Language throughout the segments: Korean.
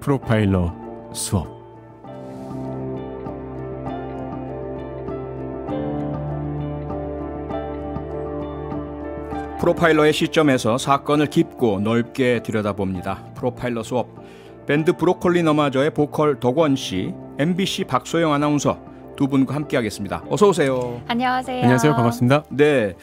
프로파일러 수업 프로파일러의 시점에서 사건을 깊고 넓게 들여다봅니다. 프로파일러 수업 밴드 브로콜리 너마저의 보컬 덕원 씨, MBC 박소영 아나운서 두 분과 함께하겠습니다. 어서 오세요. 안녕하세요. 안녕하세요. 반갑습니다. 네.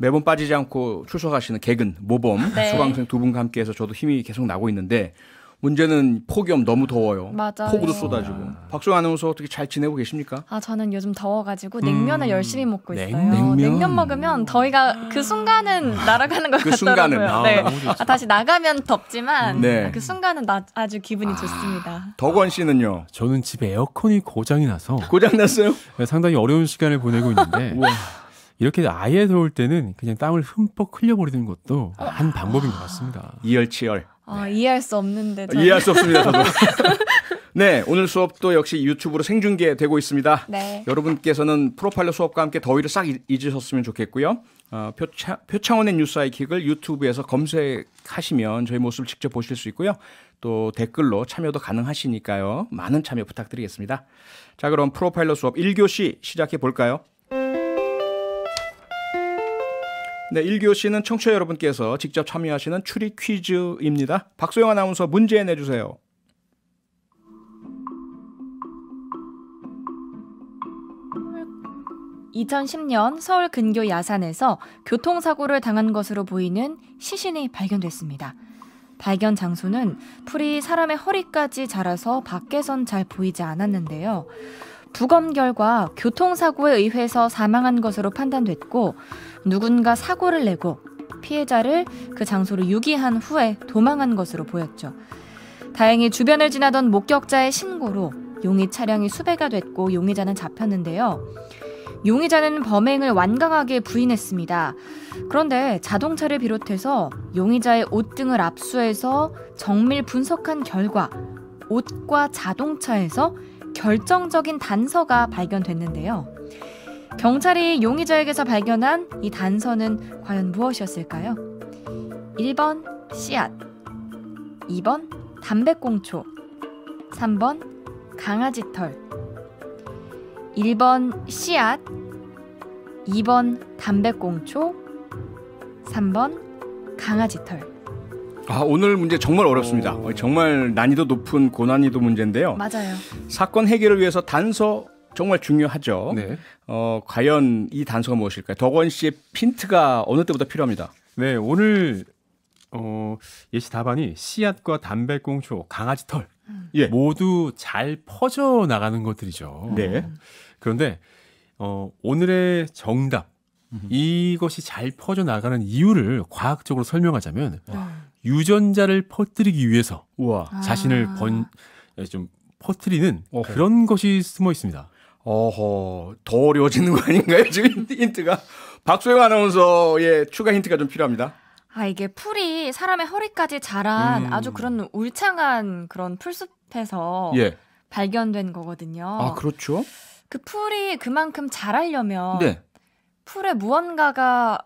매번 빠지지 않고 출석하시는 개근 모범 네. 수강생 두 분과 함께해서 저도 힘이 계속 나고 있는데 문제는 폭염 너무 더워요. 맞아요. 폭우도 아. 쏟아지고. 아. 박수 아나운서 어떻게 잘 지내고 계십니까? 아 저는 요즘 더워가지고 음. 냉면을 음. 열심히 먹고 있어요. 냉, 냉면? 네, 냉면 먹으면 더위가 그 순간은 아. 날아가는 것그 같더라고요. 아, 네. 아, 다시 나가면 덥지만 네. 아, 그 순간은 나, 아주 기분이 좋습니다. 덕원 씨는요? 저는 집에 에어컨이 고장이 나서 고장 났어요? 네, 상당히 어려운 시간을 보내고 있는데. 이렇게 아예 더울 때는 그냥 땀을 흠뻑 흘려버리는 것도 어. 한 방법인 것 같습니다. 이열치열. 아, 네. 이해할 수 없는데. 저는. 이해할 수 없습니다, 저도. 네, 오늘 수업도 역시 유튜브로 생중계되고 있습니다. 네. 여러분께서는 프로파일러 수업과 함께 더위를 싹 잊으셨으면 좋겠고요. 어, 표창, 표창원의 뉴스 아이킥을 유튜브에서 검색하시면 저희 모습을 직접 보실 수 있고요. 또 댓글로 참여도 가능하시니까요. 많은 참여 부탁드리겠습니다. 자, 그럼 프로파일러 수업 1교시 시작해 볼까요? 네, 1교시는 청취자 여러분께서 직접 참여하시는 추리 퀴즈입니다. 박소영 아나운서 문제 내주세요. (2010년) 서울 근교 야산에서 교통사고를 당한 것으로 보이는 시신이 발견됐습니다. 발견 장소는 풀이 사람의 허리까지 자라서 밖에선 잘 보이지 않았는데요. 부검 결과 교통사고에 의해서 사망한 것으로 판단됐고 누군가 사고를 내고 피해자를 그 장소로 유기한 후에 도망한 것으로 보였죠. 다행히 주변을 지나던 목격자의 신고로 용의 차량이 수배가 됐고 용의자는 잡혔는데요. 용의자는 범행을 완강하게 부인했습니다. 그런데 자동차를 비롯해서 용의자의 옷 등을 압수해서 정밀 분석한 결과 옷과 자동차에서 결정적인 단서가 발견됐는데요. 경찰이 용의자에게서 발견한 이 단서는 과연 무엇이었을까요? 1번 씨앗, 2번 담배꽁초, 3번 강아지 털. 1번 씨앗, 2번 담배꽁초, 3번 강아지 털. 아, 오늘 문제 정말 어렵습니다. 정말 난이도 높은 고난이도 문제인데요. 맞아요. 사건 해결을 위해서 단서 정말 중요하죠. 네. 어, 과연 이 단서가 무엇일까요? 덕원 씨의 핀트가 어느 때보다 필요합니다. 네, 오늘 어, 예시 답안이 씨앗과 담배꽁초, 강아지 털 음. 예. 모두 잘 퍼져 나가는 것들이죠. 네. 그런데 어, 오늘의 정답 이것이 잘 퍼져 나가는 이유를 과학적으로 설명하자면 와. 어. 유전자를 퍼뜨리기 위해서 우와. 자신을 아. 번, 예, 좀 퍼뜨리는 어허. 그런 것이 숨어 있습니다. 어허, 더 어려워지는 거 아닌가요? 지금 힌트가. 박소영 아나운서의 추가 힌트가 좀 필요합니다. 아, 이게 풀이 사람의 허리까지 자란 음. 아주 그런 울창한 그런 풀숲에서 예. 발견된 거거든요. 아, 그렇죠. 그 풀이 그만큼 자라려면 네. 풀에 무언가가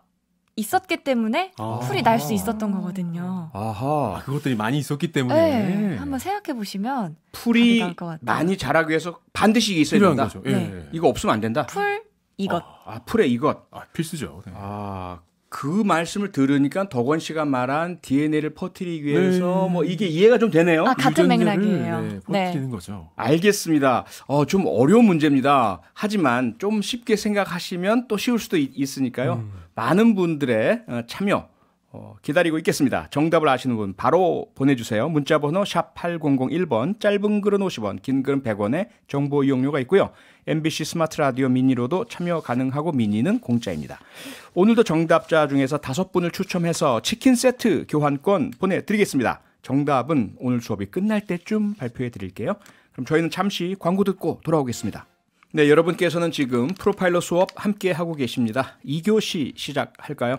있었기 때문에 아. 풀이 날 수 있었던 거거든요. 아하, 아, 그것들이 많이 있었기 때문에 네, 한번 생각해 보시면 풀이 많이 자라기 위해서 반드시 있어야 된다. 거죠. 예. 네. 이거 없으면 안 된다. 풀 이것. 아, 아 풀에 이것. 아, 필수죠. 네. 아, 그 말씀을 들으니까 덕원 씨가 말한 DNA를 퍼뜨리기 네. 위해서 네. 뭐 이게 이해가 좀 되네요. 아, 같은 맥락이에요. 네, 네. 퍼뜨리는 네. 거죠. 알겠습니다. 어, 좀 어려운 문제입니다. 하지만 좀 쉽게 생각하시면 또 쉬울 수도 있, 으니까요 음. 많은 분들의 어, 참여 어, 기다리고 있겠습니다. 정답을 아시는 분 바로 보내주세요. 문자번호 샵 8001번, 짧은 글은 50원, 긴 글은 100원에 정보 이용료가 있고요. MBC 스마트 라디오 미니로도 참여 가능하고 미니는 공짜입니다. 오늘도 정답자 중에서 다섯 분을 추첨해서 치킨 세트 교환권 보내드리겠습니다. 정답은 오늘 수업이 끝날 때쯤 발표해 드릴게요. 그럼 저희는 잠시 광고 듣고 돌아오겠습니다. 네, 여러분께서는 지금 프로파일러 수업 함께 하고 계십니다. 2교시 시작할까요?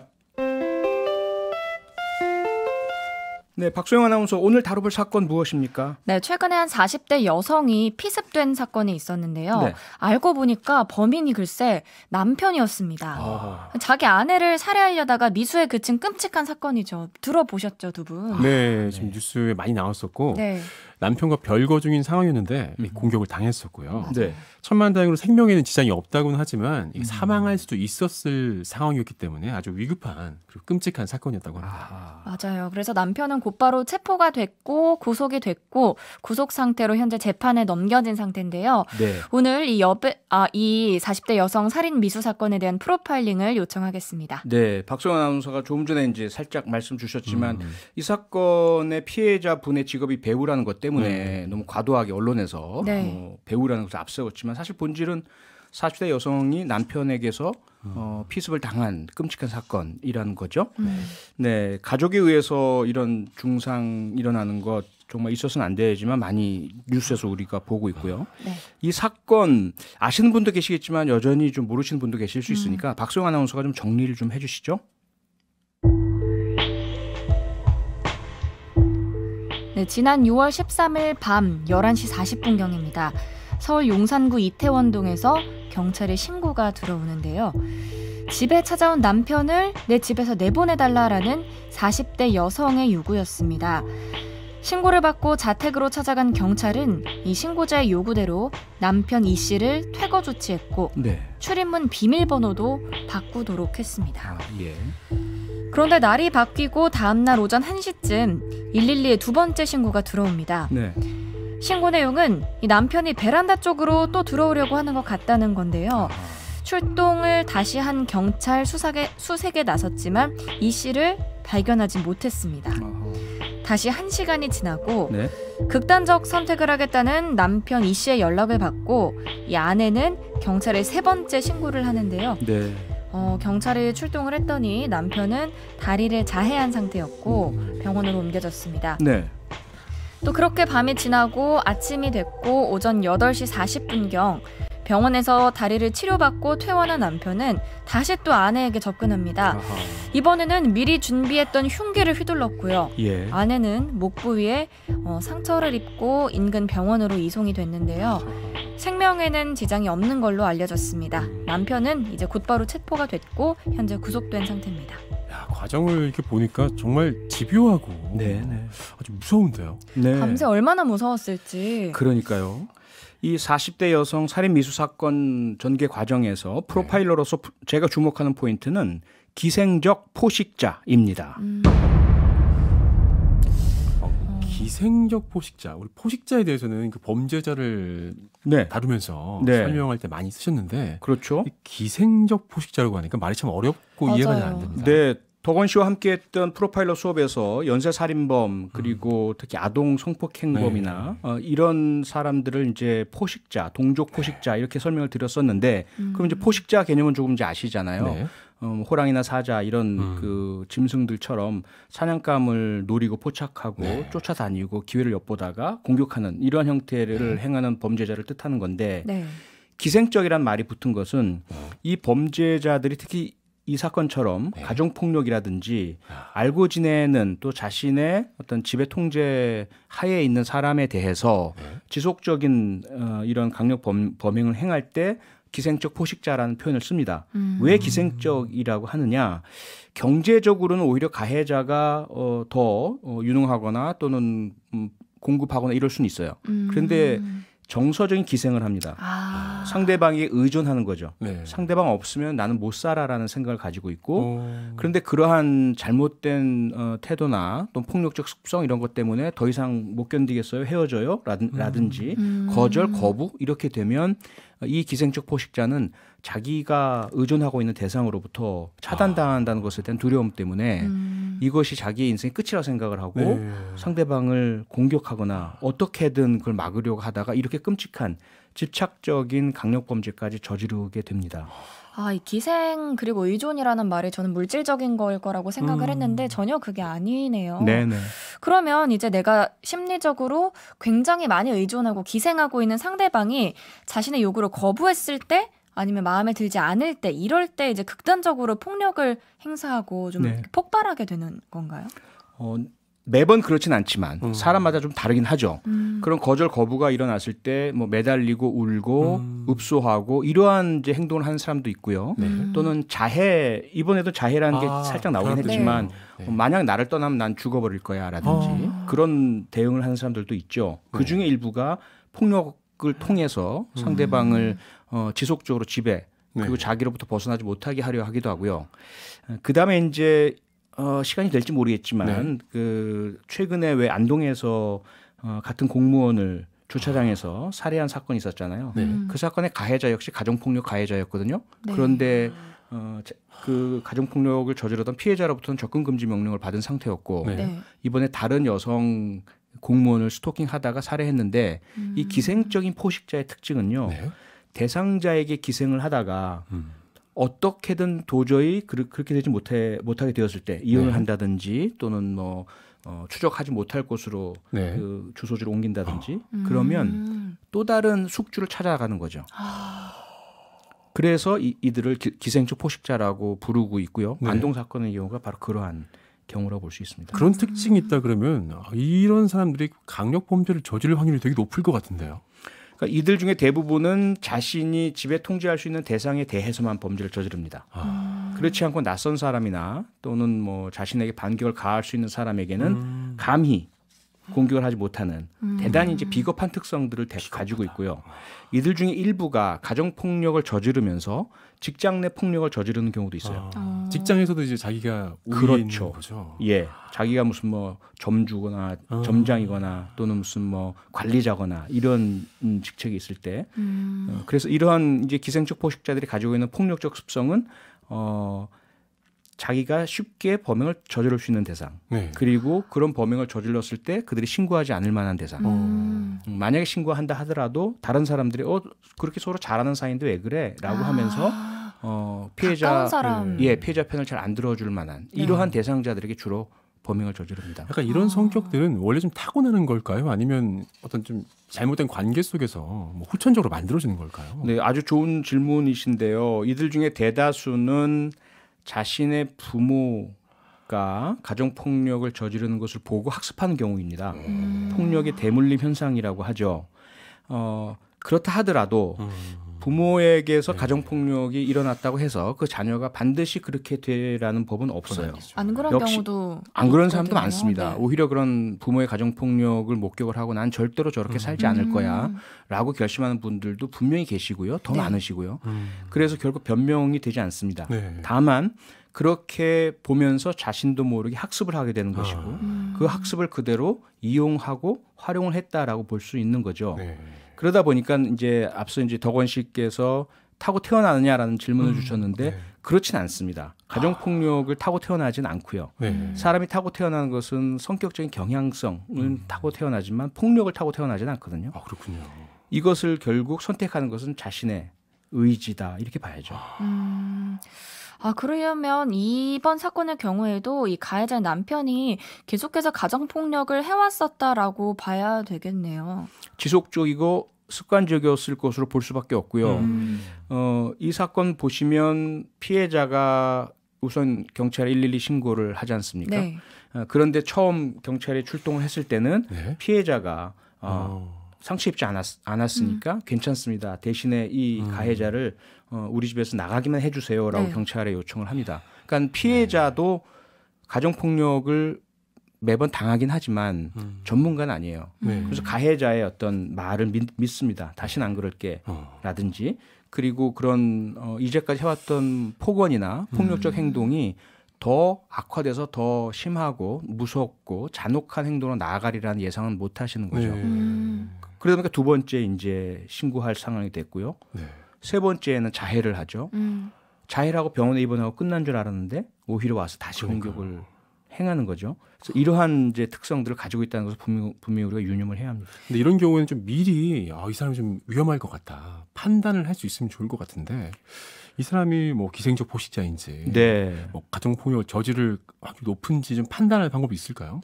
네, 박소영 아나운서 오늘 다뤄볼 사건 무엇입니까? 네, 최근에 한 40대 여성이 피습된 사건이 있었는데요. 네. 알고 보니까 범인이 글쎄 남편이었습니다. 아... 자기 아내를 살해하려다가 미수에 그친 끔찍한 사건이죠. 들어보셨죠, 두 분? 네, 네. 지금 네. 뉴스에 많이 나왔었고. 네. 남편과 별거 중인 상황이었는데 음. 공격을 당했었고요. 네. 천만다행으로 생명에는 지장이 없다고는 하지만 음. 사망할 수도 있었을 상황이었기 때문에 아주 위급한 그리고 끔찍한 사건이었다고 합니다. 아. 맞아요. 그래서 남편은 곧바로 체포가 됐고 구속이 됐고 구속 상태로 현재 재판에 넘겨진 상태인데요. 네. 오늘 이 여배 아이 40대 여성 살인 미수 사건에 대한 프로파일링을 요청하겠습니다. 네, 박소영 아나운서가 조금 전에 이제 살짝 말씀 주셨지만 음. 이 사건의 피해자 분의 직업이 배우라는 것 때문에 네. 너무 과도하게 언론에서 네. 어, 배우라는 것을 앞세웠지만 사실 본질은 40대 여성이 남편에게서 어, 피습을 당한 끔찍한 사건이라는 거죠. 음. 네, 가족에 의해서 이런 중상 일어나는 것 정말 있어서는 안 되지만 많이 뉴스에서 우리가 보고 있고요. 네. 이 사건 아시는 분도 계시겠지만 여전히 좀 모르시는 분도 계실 수 음. 있으니까 음. 박수영 아나운서가 좀 정리를 좀 해주시죠. 네, 지난 6월 13일 밤 11시 40분경입니다. 서울 용산구 이태원동에서 경찰의 신고가 들어오는데요. 집에 찾아온 남편을 내 집에서 내보내달라라는 40대 여성의 요구였습니다. 신고를 받고 자택으로 찾아간 경찰은 이 신고자의 요구대로 남편 이 씨를 퇴거 조치했고 네. 출입문 비밀번호도 바꾸도록 했습니다. 아, 예. 그런데 날이 바뀌고 다음날 오전 1시쯤 112에 두 번째 신고가 들어옵니다. 네. 신고 내용은 남편이 베란다 쪽으로 또 들어오려고 하는 것 같다는 건데요. 출동을 다시 한 경찰 수사계, 수색에 나섰지만 이 씨를 발견하지 못했습니다. 다시 한 시간이 지나고 네? 극단적 선택을 하겠다는 남편 이 씨의 연락을 받고 이 아내는 경찰에 세 번째 신고를 하는데요. 네. 어, 경찰이 출동을 했더니 남편은 다리를 자해한 상태였고 병원으로 옮겨졌습니다. 네. 또 그렇게 밤이 지나고 아침이 됐고 오전 8시 40분경 병원에서 다리를 치료받고 퇴원한 남편은 다시 또 아내에게 접근합니다. 아하. 이번에는 미리 준비했던 흉기를 휘둘렀고요. 예. 아내는 목 부위에 어, 상처를 입고 인근 병원으로 이송이 됐는데요. 생명에는 지장이 없는 걸로 알려졌습니다. 남편은 이제 곧바로 체포가 됐고 현재 구속된 상태입니다. 야, 과정을 이렇게 보니까 정말 집요하고 네, 네. 아주 무서운데요. 네. 밤새 얼마나 무서웠을지. 그러니까요. 이 40대 여성 살인 미수 사건 전개 과정에서 네. 프로파일러로서 네. 제가 주목하는 포인트는 기생적 포식자입니다. 음. 어, 기생적 포식자, 우리 포식자에 대해서는 그 범죄자를 네. 다루면서 네. 설명할 때 많이 쓰셨는데, 그렇죠. 기생적 포식자라고 하니까 말이 참 어렵고 맞아요. 이해가 잘 안 됩니다. 네, 도건 씨와 함께했던 프로파일러 수업에서 연쇄 살인범 그리고 음. 특히 아동 성폭행범이나 네. 어, 이런 사람들을 이제 포식자, 동족 네. 포식자 이렇게 설명을 드렸었는데 음. 그럼 이제 포식자 개념은 조금 이제 아시잖아요. 네. 음, 호랑이나 사자 이런 음. 그 짐승들처럼 사냥감을 노리고 포착하고 네. 쫓아다니고 기회를 엿보다가 공격하는 이런 형태를 네. 행하는 범죄자를 뜻하는 건데 네. 기생적이란 말이 붙은 것은 어. 이 범죄자들이 특히 이 사건처럼 네. 가정폭력이라든지 아. 알고 지내는 또 자신의 어떤 지배 통제 하에 있는 사람에 대해서 네. 지속적인 어, 이런 강력 범, 범행을 행할 때 기생적 포식자라는 표현을 씁니다. 음. 왜 기생적이라고 하느냐? 경제적으로는 오히려 가해자가 어, 더 어, 유능하거나 또는 음, 공급하거나 이럴 수는 있어요. 음. 그런데 정서적인 기생을 합니다. 아. 상대방에 의존하는 거죠. 네. 상대방 없으면 나는 못 살아라는 생각을 가지고 있고 오. 그런데 그러한 잘못된 어, 태도나 또 폭력적 습성 이런 것 때문에 더 이상 못 견디겠어요 헤어져요 라든, 음. 라든지 음. 거절 거부 이렇게 되면 이 기생적 포식자는 자기가 의존하고 있는 대상으로부터 차단당한다는 것에 대한 두려움 때문에 음. 이것이 자기의 인생의 끝이라 생각을 하고 네. 상대방을 공격하거나 어떻게든 그걸 막으려고 하다가 이렇게 끔찍한 집착적인 강력범죄까지 저지르게 됩니다. 아, 이 기생 그리고 의존이라는 말이 저는 물질적인 걸 거라고 생각을 음. 했는데 전혀 그게 아니네요. 네네. 네. 그러면 이제 내가 심리적으로 굉장히 많이 의존하고 기생하고 있는 상대방이 자신의 요구를 거부했을 때 아니면 마음에 들지 않을 때 이럴 때 이제 극단적으로 폭력을 행사하고 좀 네. 폭발하게 되는 건가요? 어, 매번 그렇진 않지만 음. 사람마다 좀 다르긴 하죠. 음. 그런 거절 거부가 일어났을 때 뭐 매달리고 울고 음. 읍소하고 이러한 이제 행동을 하는 사람도 있고요. 네. 음. 또는 자해 이번에도 자해라는 아, 게 살짝 나오긴 했지만 네. 네. 뭐 만약 나를 떠나면 난 죽어버릴 거야라든지 아. 그런 대응을 하는 사람들도 있죠. 네. 그 중에 일부가 폭력 을 통해서 상대방을 음. 어, 지속적으로 집에 그리고 네. 자기로부터 벗어나지 못하게 하려 하기도 하고요. 어, 그 다음에 이제 어, 시간이 될지 모르겠지만 네. 그 최근에 왜 안동에서 어, 같은 공무원을 주차장에서 살해한 사건이 있었잖아요. 네. 음. 그 사건의 가해자 역시 가정폭력 가해자였거든요. 네. 그런데 어, 그 가정폭력을 저지르던 피해자로부터는 접근금지 명령을 받은 상태였고 네. 네. 이번에 다른 여성 공무원을 스토킹하다가 살해했는데 음. 이 기생적인 포식자의 특징은요. 대상자에게 기생을 하다가 음. 어떻게든 도저히 그렇게 되지 못해 못하게 되었을 때 이혼을 네. 한다든지 또는 뭐 어, 추적하지 못할 곳으로 네. 그 주소지를 옮긴다든지 아. 그러면 또 다른 숙주를 찾아가는 거죠. 아. 그래서 이, 이들을 기, 생초 포식자라고 부르고 있고요. 네. 안동 사건의 경우가 바로 그러한 경우라고 볼 수 있습니다. 그런 특징이 있다 그러면 이런 사람들이 강력 범죄를 저지를 확률이 되게 높을 것 같은데요. 그러니까 이들 중에 대부분은 자신이 지배 통제할 수 있는 대상에 대해서만 범죄를 저지릅니다. 아. 그렇지 않고 낯선 사람이나 또는 뭐 자신에게 반격을 가할 수 있는 사람에게는 음. 감히 공격을 하지 못하는 음. 대단히 이제 음. 비겁한 특성들을 비겁하다. 가지고 있고요. 아. 이들 중에 일부가 가정 폭력을 저지르면서 직장 내 폭력을 저지르는 경우도 있어요. 아. 아. 직장에서도 이제 자기가 그렇죠. 거죠. 예, 자기가 무슨 뭐 점주거나 아. 점장이거나 또는 무슨 뭐 관리자거나 이런 음, 직책이 있을 때, 음. 어, 그래서 이러한 이제 기생충 포식자들이 가지고 있는 폭력적 습성은 어. 자기가 쉽게 범행을 저지를 수 있는 대상 네. 그리고 그런 범행을 저질렀을 때 그들이 신고하지 않을 만한 대상 음. 음 만약에 신고한다 하더라도 다른 사람들이 어 그렇게 서로 잘하는 사이인데 왜 그래라고 아. 하면서 어 피해자 음. 예 피해자 편을 잘 안 들어줄 만한 네. 이러한 네. 대상자들에게 주로 범행을 저지릅니다. 약간 이런 성격들은 원래 좀 타고나는 걸까요? 아니면 어떤 좀 잘못된 관계 속에서 뭐 후천적으로 만들어지는 걸까요? 네, 아주 좋은 질문이신데요. 이들 중에 대다수는 자신의 부모가 가정 폭력을 저지르는 것을 보고 학습하는 경우입니다. 음. 폭력의 대물림 현상이라고 하죠. 어, 그렇다 하더라도 음. 부모에게서 네. 가정폭력이 일어났다고 해서 그 자녀가 반드시 그렇게 되라는 법은 없어요. 안 그런 경우도 안 그런 사람도 되나요? 많습니다. 네. 오히려 그런 부모의 가정폭력을 목격을 하고 난 절대로 저렇게 음. 살지 않을 음. 거야 라고 결심하는 분들도 분명히 계시고요. 더 네. 많으시고요. 음. 그래서 결국 변명이 되지 않습니다. 네. 다만 그렇게 보면서 자신도 모르게 학습을 하게 되는 아. 것이고 아. 음. 그 학습을 그대로 이용하고 활용을 했다라고 볼 수 있는 거죠. 네. 그러다 보니까 이제 앞서 이제 덕원 씨께서 타고 태어나느냐라는 질문을 음, 주셨는데 네. 그렇진 않습니다. 가정 아. 폭력을 아. 타고 태어나진 않고요. 네. 사람이 타고 태어나는 것은 성격적인 경향성은 음. 타고 태어나지만 폭력을 타고 태어나진 않거든요. 아, 그렇군요. 이것을 결국 선택하는 것은 자신의 의지다 이렇게 봐야죠. 아. 음. 아, 그러려면 이번 사건의 경우에도 이 가해자 남편이 계속해서 가정폭력을 해왔었다라고 봐야 되겠네요. 지속적이고 습관적이었을 것으로 볼 수밖에 없고요. 음. 어, 이 사건 보시면 피해자가 우선 경찰에 112 신고를 하지 않습니까? 네. 어, 그런데 처음 경찰에 출동을 했을 때는 네? 피해자가 어, 오. 어. 상처입지 않았, 않았으니까 음. 괜찮습니다. 대신에 이 음. 가해자를 어, 우리 집에서 나가기만 해주세요라고 네. 경찰에 요청을 합니다. 그러니까 피해자도 음. 가정폭력을 매번 당하긴 하지만 음. 전문가는 아니에요. 네. 그래서 가해자의 어떤 말을 믿, 습니다 다시는 안 그럴게 어. 라든지 그리고 그런 어, 이제까지 해왔던 폭언이나 음. 폭력적 음. 행동이 더 악화돼서 더 심하고 무섭고 잔혹한 행동으로 나아가리라는 예상은 못 하시는 거죠. 네. 음. 그러다 보니까 두 번째 이제 신고할 상황이 됐고요. 네. 세 번째는 자해를 하죠. 음. 자해하고 병원에 입원하고 끝난 줄 알았는데 오히려 와서 다시 그러니까요. 공격을 행하는 거죠. 그래서 이러한 이제 특성들을 가지고 있다는 것을 분명, 분명히 우리가 유념을 해야 합니다. 근데 이런 경우에는 좀 미리 아, 이 사람이 좀 위험할 것 같다 판단을 할 수 있으면 좋을 것 같은데 이 사람이 뭐 기생적 포식자인지 네. 뭐 가정폭력 저지를 아주 높은지 좀 판단할 방법이 있을까요?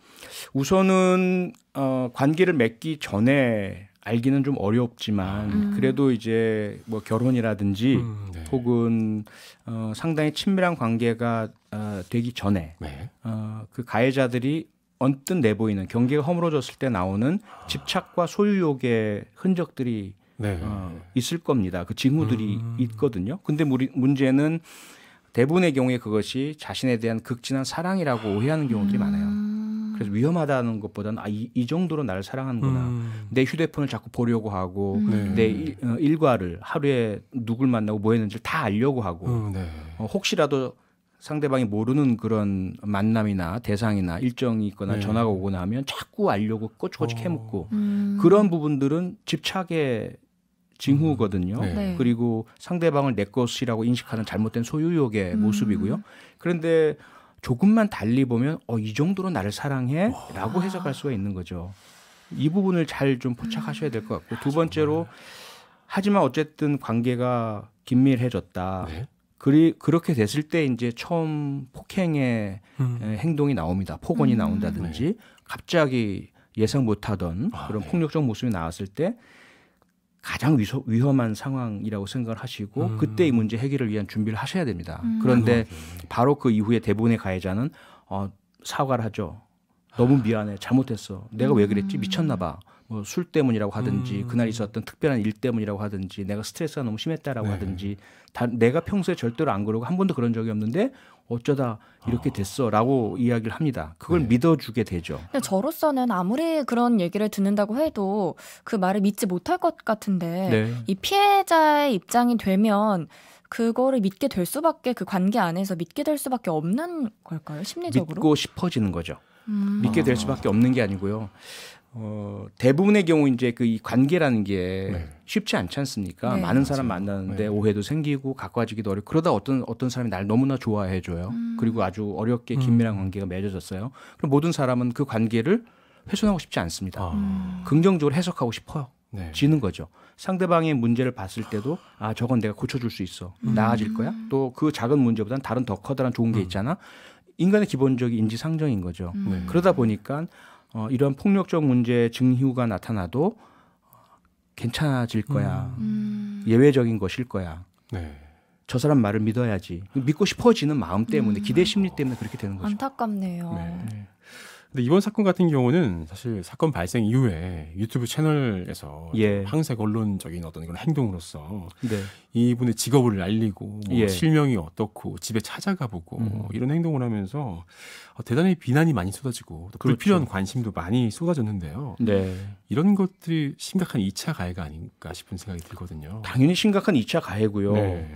우선은 어, 관계를 맺기 전에 알기는 좀 어렵지만 음. 그래도 이제 뭐 결혼이라든지 음, 네. 혹은 어, 상당히 친밀한 관계가 어, 되기 전에 네. 어, 그 가해자들이 언뜻 내보이는 경계가 허물어졌을 때 나오는 아. 집착과 소유욕의 흔적들이 네. 어, 있을 겁니다. 그 징후들이 음. 있거든요. 근데 우리 문제는 대부분의 경우에 그것이 자신에 대한 극진한 사랑이라고 오해하는 경우들이 음. 많아요. 그래서 위험하다는 것보다는 아, 이, 이 정도로 나를 사랑하는구나. 음. 내 휴대폰을 자꾸 보려고 하고 음. 네. 내 일, 어, 일과를 하루에 누굴 만나고 뭐 했는지를 다 알려고 하고 음, 네. 어, 혹시라도 상대방이 모르는 그런 만남이나 대상이나 일정이 있거나 네. 전화가 오거나 하면 자꾸 알려고 꼬치꼬치 캐묻고 음. 그런 부분들은 집착의 징후거든요. 음. 네. 그리고 상대방을 내 것이라고 인식하는 잘못된 소유욕의 음. 모습이고요. 그런데 조금만 달리 보면 어, 이 정도로 나를 사랑해 라고 해석할 수가 있는 거죠. 이 부분을 잘 좀 포착하셔야 될 것 같고 두 번째로 하지만 어쨌든 관계가 긴밀해졌다. 네. 그리 그렇게 됐을 때 이제 처음 폭행의 음. 행동이 나옵니다. 폭언이 음. 나온다든지 네. 갑자기 예상 못하던 아, 그런 네. 폭력적 모습이 나왔을 때 가장 위소, 위험한 상황이라고 생각을 하시고 음. 그때 의 문제 해결을 위한 준비를 하셔야 됩니다. 음. 그런데 아, 네. 바로 그 이후에 대본의 가해자는 어, 사과를 하죠. 너무 아. 미안해. 잘못했어. 내가 왜 그랬지? 미쳤나 봐. 뭐술 때문이라고 하든지 음. 그날 있었던 특별한 일 때문이라고 하든지 내가 스트레스가 너무 심했다라고 네. 하든지 다, 내가 평소에 절대로 안 그러고 한 번도 그런 적이 없는데 어쩌다 이렇게 어. 됐어라고 이야기를 합니다. 그걸 네. 믿어주게 되죠. 저로서는 아무리 그런 얘기를 듣는다고 해도 그 말을 믿지 못할 것 같은데 네. 이 피해자의 입장이 되면 그거를 믿게 될 수밖에 그 관계 안에서 믿게 될 수밖에 없는 걸까요? 심리적으로 믿고 싶어지는 거죠. 음. 믿게 될 수밖에 없는 게 아니고요. 어, 대부분의 경우 이제 그 이 관계라는 게 네. 쉽지 않지 않습니까? 네. 많은 사람 만나는데 네. 오해도 생기고 가까워지기도 어렵 그러다 어떤 어떤 사람이 날 너무나 좋아해 줘요. 음. 그리고 아주 어렵게 음. 긴밀한 음. 관계가 맺어졌어요. 그럼 모든 사람은 그 관계를 훼손하고 싶지 않습니다. 아. 음. 긍정적으로 해석하고 싶어요. 네. 지는 거죠. 상대방의 문제를 봤을 때도 아 저건 내가 고쳐줄 수 있어 음. 나아질 거야. 음. 또그 작은 문제보다는 다른 더 커다란 좋은 게 있잖아. 인간의 기본적인 인지 상정인 거죠. 네. 그러다 보니까 어, 이런 폭력적 문제 증후가 나타나도 어, 괜찮아질 거야. 음. 음. 예외적인 것일 거야. 네. 저 사람 말을 믿어야지. 믿고 싶어지는 마음 때문에 음. 기대 심리 때문에 그렇게 되는 거죠. 안타깝네요. 네. 근데 이번 사건 같은 경우는 사실 사건 발생 이후에 유튜브 채널에서 예. 항색 언론적인 어떤 그런 행동으로서 네. 이분의 직업을 알리고 뭐 예. 실명이 어떻고 집에 찾아가 보고 음. 뭐 이런 행동을 하면서 어, 대단히 비난이 많이 쏟아지고 또 그렇죠. 불필요한 관심도 많이 쏟아졌는데요. 네. 이런 것들이 심각한 2차 가해가 아닌가 싶은 생각이 들거든요. 당연히 심각한 2차 가해고요. 네.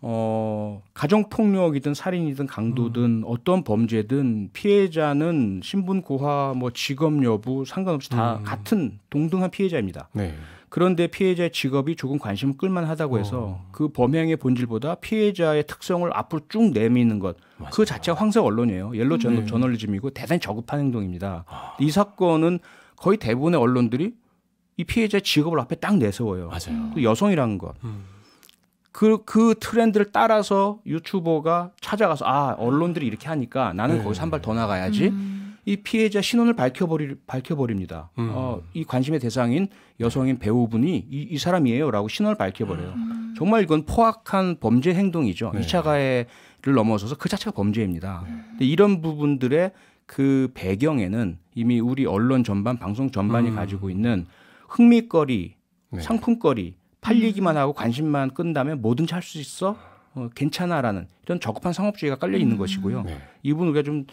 어, 가정폭력이든 살인이든 강도든 음. 어떤 범죄든 피해자는 신분 고하 뭐 직업 여부 상관없이 다 음. 같은 동등한 피해자입니다. 네. 그런데 피해자의 직업이 조금 관심을 끌만하다고 해서 어. 그 범행의 본질보다 피해자의 특성을 앞으로 쭉 내미는 것 그 자체가 황색 언론이에요. 옐로 음, 저널리즘이고 네. 대단히 저급한 행동입니다. 아. 이 사건은 거의 대부분의 언론들이 이 피해자의 직업을 앞에 딱 내세워요. 맞아요. 여성이라는 것. 음. 그, 그 트렌드를 따라서 유튜버가 찾아가서 아, 언론들이 이렇게 하니까 나는 네. 거기서 한 발 더 나가야지. 음. 이 피해자 신원을 밝혀버리, 밝혀버립니다. 음. 어, 이 관심의 대상인 여성인 배우분이 이, 이 사람이에요라고 신원을 밝혀버려요. 음. 음. 정말 이건 포악한 범죄 행동이죠. 네. 2차 가해를 넘어서서 그 자체가 범죄입니다. 네. 근데 이런 부분들의 그 배경에는 이미 우리 언론 전반, 방송 전반이 음. 가지고 있는 흥미거리, 네. 상품거리, 팔리기만 음. 하고 관심만 끈다면 뭐든지 할 수 있어? 어, 괜찮아라는 이런 적급한 상업주의가 깔려 있는 음. 것이고요. 네. 이분 우리가 좀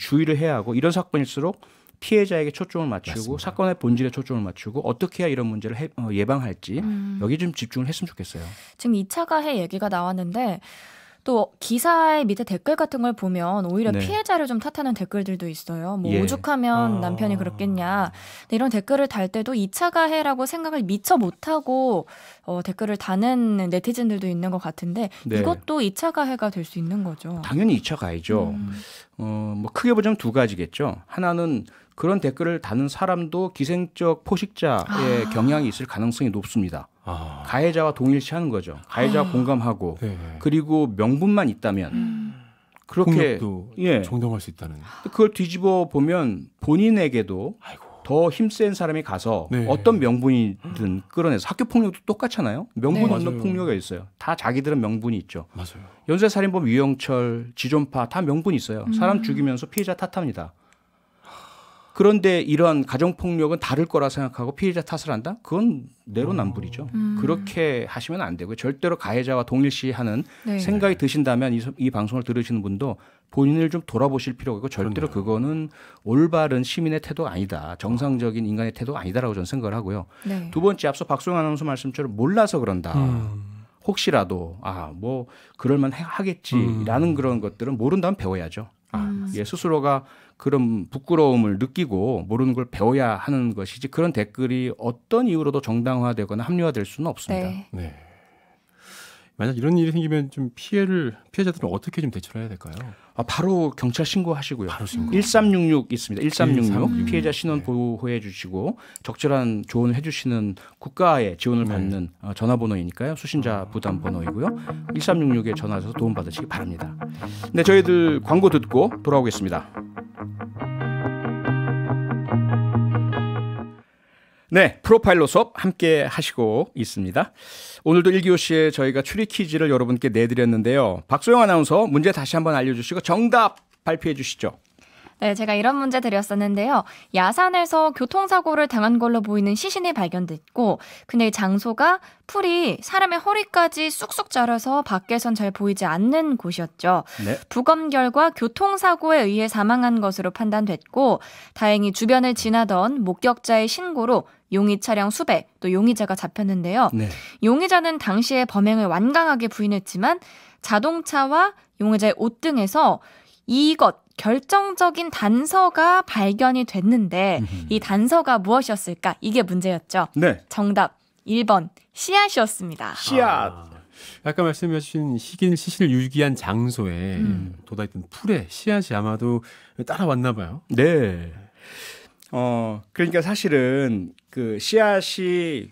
주의를 해야 하고 이런 사건일수록 피해자에게 초점을 맞추고 맞습니다. 사건의 본질에 초점을 맞추고 어떻게 해야 이런 문제를 해, 어, 예방할지 음. 여기 좀 집중을 했으면 좋겠어요. 지금 2차 가해 얘기가 나왔는데 또 기사의 밑에 댓글 같은 걸 보면 오히려 네. 피해자를 좀 탓하는 댓글들도 있어요. 뭐 예. 오죽하면 아... 남편이 그렇겠냐. 이런 댓글을 달 때도 2차 가해라고 생각을 미처 못하고 어, 댓글을 다는 네티즌들도 있는 것 같은데 네. 이것도 2차 가해가 될 수 있는 거죠. 당연히 2차 가해죠. 음. 어, 뭐 크게 보자면 두 가지겠죠. 하나는 그런 댓글을 다는 사람도 기생적 포식자의 아. 경향이 있을 가능성이 높습니다. 아. 가해자와 동일시하는 거죠. 가해자 아. 공감하고 네 그리고 명분만 있다면 음. 그렇게 예. 정당할 수 있다는. 그걸 뒤집어 보면 본인에게도 더 힘센 사람이 가서 네. 어떤 명분이든 끌어내서 학교 폭력도 똑같잖아요. 명분 네. 없는 폭력이 있어요. 다 자기들은 명분이 있죠. 맞아요. 연쇄살인범 유영철, 지존파 다 명분이 있어요. 사람 음. 죽이면서 피해자 탓합니다. 그런데 이러한 가정폭력은 다를 거라 생각하고 피해자 탓을 한다? 그건 내로남불이죠. 음. 음. 그렇게 하시면 안 되고요. 절대로 가해자와 동일시하는 네. 생각이 드신다면 이, 이, 방송을 들으시는 분도 본인을 좀 돌아보실 필요가 있고 절대로 그렇요 그거는 올바른 시민의 태도 아니다. 정상적인 인간의 태도 아니다라고 저는 생각을 하고요. 네. 두 번째 앞서 박수영 아나운서 말씀처럼 몰라서 그런다. 음. 혹시라도 아 뭐 그럴만 하겠지라는 음. 그런 것들은 모른다면 배워야죠. 아, 예, 스스로가 그런 부끄러움을 느끼고 모르는 걸 배워야 하는 것이지 그런 댓글이 어떤 이유로도 정당화되거나 합리화될 수는 없습니다. 네. 네. 만약 이런 일이 생기면 좀 피해를 피해자들은 어떻게 좀 대처를 해야 될까요? 아, 바로 경찰 신고하시고요. 바로 신고. 1366 있습니다. 1366, 1366. 피해자 신원 네. 보호해 주시고 적절한 조언을 해 주시는 국가의 지원을 네. 받는 어, 전화번호이니까요. 수신자 아. 부담 번호이고요. 1366에 전화하셔서 도움 받으시기 바랍니다. 네, 저희들 광고 듣고 돌아오겠습니다. 네, 프로파일러 수업 함께 하시고 있습니다. 오늘도 1교시에 저희가 추리 퀴즈를 여러분께 내드렸는데요. 박소영 아나운서 문제 다시 한번 알려주시고 정답 발표해 주시죠. 네, 제가 이런 문제 드렸었는데요. 야산에서 교통사고를 당한 걸로 보이는 시신이 발견됐고, 근데 이 장소가 풀이 사람의 허리까지 쑥쑥 자라서 밖에선 잘 보이지 않는 곳이었죠. 네. 부검 결과 교통사고에 의해 사망한 것으로 판단됐고, 다행히 주변을 지나던 목격자의 신고로 용의 차량 수배 또 용의자가 잡혔는데요. 네. 용의자는 당시에 범행을 완강하게 부인했지만 자동차와 용의자의 옷 등에서 이것 결정적인 단서가 발견이 됐는데 음흠. 이 단서가 무엇이었을까? 이게 문제였죠. 네. 정답 1번 씨앗이었습니다. 씨앗. 아, 아까 말씀해 주신 시기 시신을 유기한 장소에 음. 돋아있던 풀에 씨앗이 아마도 따라왔나 봐요. 네. 어, 그러니까 사실은 그 씨앗이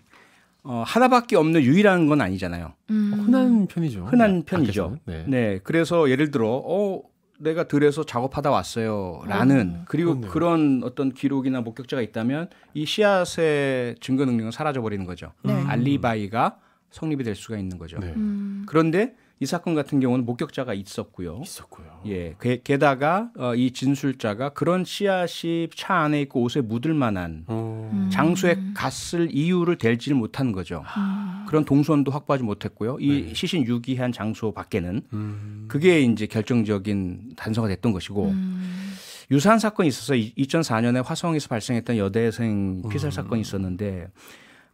어, 하나밖에 없는 유일한 건 아니잖아요. 음. 어, 흔한 편이죠. 흔한 네, 편이죠. 네. 네. 그래서 예를 들어, 어, 내가 들에서 작업하다 왔어요라는 아, 음, 그리고 그렇네요. 그런 어떤 기록이나 목격자가 있다면 이 씨앗의 증거 능력은 사라져 버리는 거죠. 네. 알리바이가 성립이 될 수가 있는 거죠. 네. 음. 그런데 이 사건 같은 경우는 목격자가 있었고요. 있었고요. 예, 게, 다가이 어, 진술자가 그런 씨앗이 차 안에 있고 옷에 묻을 만한 어. 음. 장소에 갔을 이유를 댈지 못한 거죠. 음. 그런 동선도 확보하지 못했고요. 이 네. 시신 유기한 장소 밖에는 음. 그게 이제 결정적인 단서가 됐던 것이고. 음. 유사한 사건이 있어서 2004년에 화성에서 발생했던 여대생 피살 음. 사건이 있었는데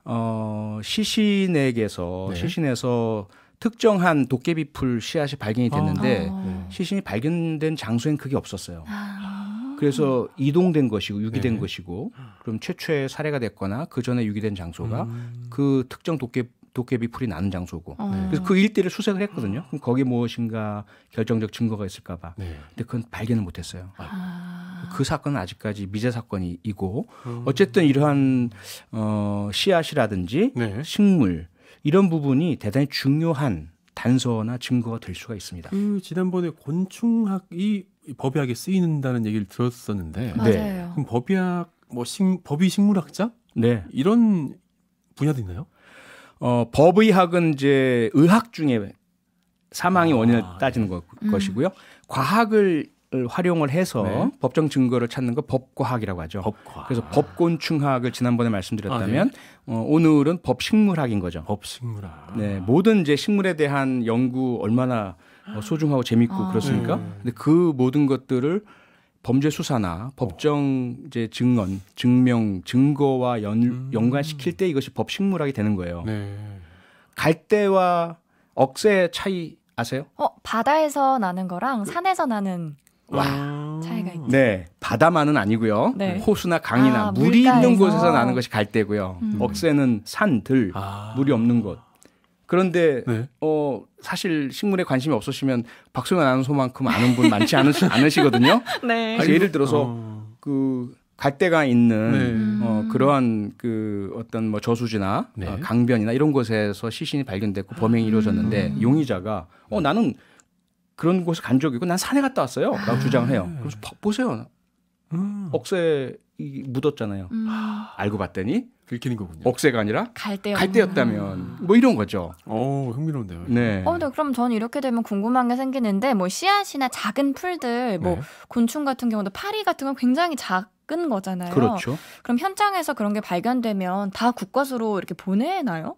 어, 시신에게서 네. 시신에서 특정한 도깨비풀 씨앗이 발견이 됐는데 아. 네. 시신이 발견된 장소엔 그게 없었어요. 아. 그래서 이동된 것이고 유기된 네. 것이고 그럼 최초의 사례가 됐거나 그 전에 유기된 장소가 음. 그 특정 도깨 도깨비풀이 나는 장소고 네. 그래서 그 일대를 수색을 했거든요. 그럼 거기 무엇인가 결정적 증거가 있을까봐. 네. 근데 그건 발견을 못했어요. 아. 그 사건은 아직까지 미제 사건이고 음. 어쨌든 이러한 어, 씨앗이라든지 네. 식물 이런 부분이 대단히 중요한 단서나 증거가 될 수가 있습니다. 그 지난번에 곤충학이 법의학에 쓰인다는 얘기를 들었었는데 네. 맞 그럼 법의학 뭐 식, 법의 식물학자? 네. 이런 분야도 있나요? 어, 법의학은 이제 의학 중에 사망의 아, 원인을 네. 따지는 거, 음. 것이고요. 과학을 활용을 해서 네. 법정 증거를 찾는 거 법과학이라고 하죠. 법과학. 그래서 법곤충학을 지난번에 말씀드렸다면 아, 네. 어, 오늘은 법식물학인 거죠. 법식물학. 네, 모든 이제 식물에 대한 연구 얼마나 어, 소중하고 재밌고 아. 그렇습니까? 네. 근데 그 모든 것들을 범죄 수사나 법정 이제 증언, 증명, 증거와 연, 음. 연관시킬 때 이것이 법식물학이 되는 거예요. 네. 갈대와 억새의 차이 아세요? 어, 바다에서 나는 거랑 산에서 나는 와. 차이가 있죠. 네. 바다만은 아니고요. 네. 호수나 강이나 아, 물이 물가에서. 있는 곳에서 나는 것이 갈대고요. 음. 억새는 산들, 아. 물이 없는 곳. 그런데 네. 어 사실 식물에 관심이 없으시면 박수연 아나운서만큼 아는 분 많지 않으시, 않으시거든요. 네. 그래 예를 들어서 어. 그 갈대가 있는 네. 어, 음. 그러한 그 어떤 뭐 저수지나 네. 어, 강변이나 이런 곳에서 시신이 발견됐고 범행이 아. 이루어졌는데 음. 용의자가 어 나는 그런 곳에 간 적이고 난 산에 갔다 왔어요. 라고 아. 주장 해요. 그래서 음. 보세요. 음. 억새 묻었잖아요. 음. 알고 봤더니 들키는 거군요. 억새가 아니라 갈대였다면 뭐 이런 거죠. 오, 흥미로운데요. 네. 어, 네. 그럼 저는 이렇게 되면 궁금한 게 생기는데 뭐 씨앗이나 작은 풀들 뭐 네. 곤충 같은 경우도 파리 같은 건 굉장히 작은 거잖아요. 그렇죠. 그럼 현장에서 그런 게 발견되면 다 국과수로 이렇게 보내나요?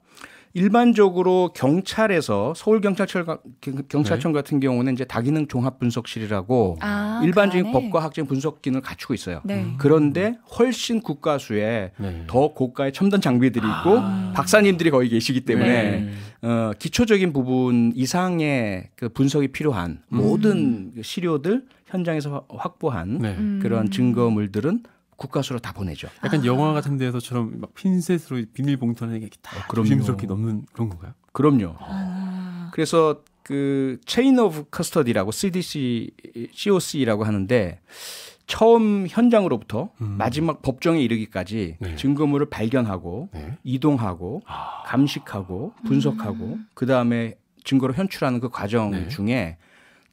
일반적으로 경찰에서 서울 경찰청 경 네. 같은 경우는 이제 다기능 종합 분석실이라고 아, 그 일반적인 그 법과 학적 분석 기능을 갖추고 있어요. 네. 음. 그런데 훨씬 국가수에 네. 더 고가의 첨단 장비들이 아. 있고 아. 박사님들이 거기 계시기 때문에 네. 어, 기초적인 부분 이상의 그 분석이 필요한 음. 모든 그 시료들 현장에서 확보한 네. 음. 그런 증거물들은 국가수로 다 보내죠. 약간 아. 영화 같은 데서처럼 막 핀셋으로 비닐봉투 안에 게다 어, 조심스럽게 넣는 그런 건가요? 그럼요. 아. 그래서 그 체인 오브 커스터디라고 CDC, COC라고 하는데 처음 현장으로부터 음. 마지막 법정에 이르기까지 네. 증거물을 발견하고 네. 이동하고 아. 감식하고 분석하고 음. 그 다음에 증거로 현출하는 그 과정 네. 중에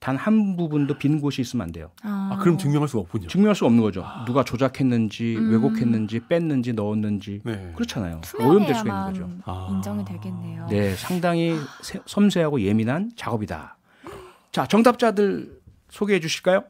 단한 부분도 빈 곳이 있으면 안 돼요. 아, 아 그럼 증명할 수가 없군요. 증명할 수 없는 거죠. 아. 누가 조작했는지 음. 왜곡했는지 뺐는지 넣었는지 네. 그렇잖아요. 오염될 수 있는 거죠. 아. 인정이 되겠네요. 네, 상당히 세, 섬세하고 예민한 작업이다. 자, 정답자들 소개해 주실까요?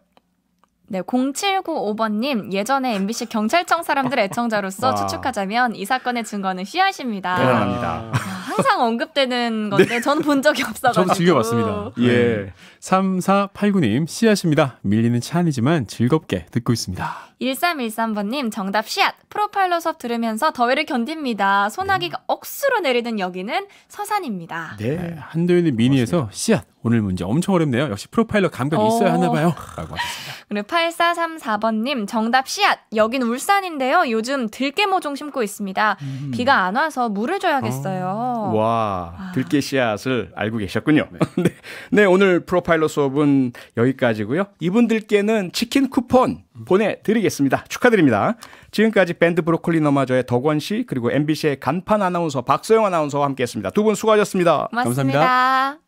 네, 0795번님 예전에 MBC 경찰청 사람들 애청자로서 추측하자면 이 사건의 증거는 씨앗입니다. 대단합니다. 아. 항상 언급되는 네. 건데 네. 저는 본 적이 없어가 저도 즐겨봤습니다. 네. 예. 3489님, 씨앗입니다. 밀리는 차 안이지만 즐겁게 듣고 있습니다. 1313번님, 정답 씨앗. 프로파일러 수업 들으면서 더위를 견딥니다. 소나기가 네. 억수로 내리는 여기는 서산입니다. 네. 네. 한도윤님 미니에서 씨앗. 오늘 문제 엄청 어렵네요. 역시 프로파일러 감각이 어... 있어야 하나 봐요. 라고 하셨습니다. 그리고 8434번님, 정답 씨앗. 여긴 울산인데요. 요즘 들깨모종 심고 있습니다. 음. 비가 안 와서 물을 줘야겠어요. 어. 와, 아. 들깨 씨앗을 알고 계셨군요. 네. 네. 네. 오늘 프로파일러 수업은 여기까지고요. 이분들께는 치킨 쿠폰 음. 보내드리겠습니다. 축하드립니다. 지금까지 밴드 브로콜리 너마저의 덕원 씨 그리고 MBC의 간판 아나운서 박소영 아나운서와 함께했습니다. 두 분 수고하셨습니다. 고맙습니다. 감사합니다.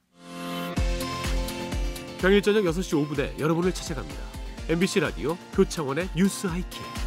평일 저녁 6시 5분에 여러분을 찾아갑니다. MBC 라디오 표창원의 뉴스 하이킥.